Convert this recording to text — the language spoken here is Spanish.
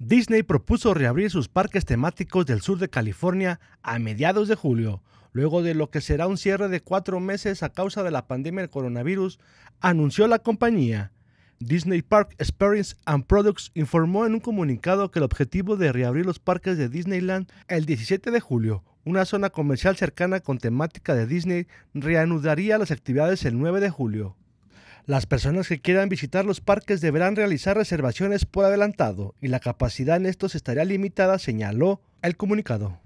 Disney propuso reabrir sus parques temáticos del sur de California a mediados de julio, luego de lo que será un cierre de cuatro meses a causa de la pandemia del coronavirus, anunció la compañía. Disney Park Experience and Products informó en un comunicado que el objetivo de reabrir los parques de Disneyland el 17 de julio, una zona comercial cercana con temática de Disney, reanudaría las actividades el 9 de julio. Las personas que quieran visitar los parques deberán realizar reservaciones por adelantado y la capacidad en estos estaría limitada, señaló el comunicado.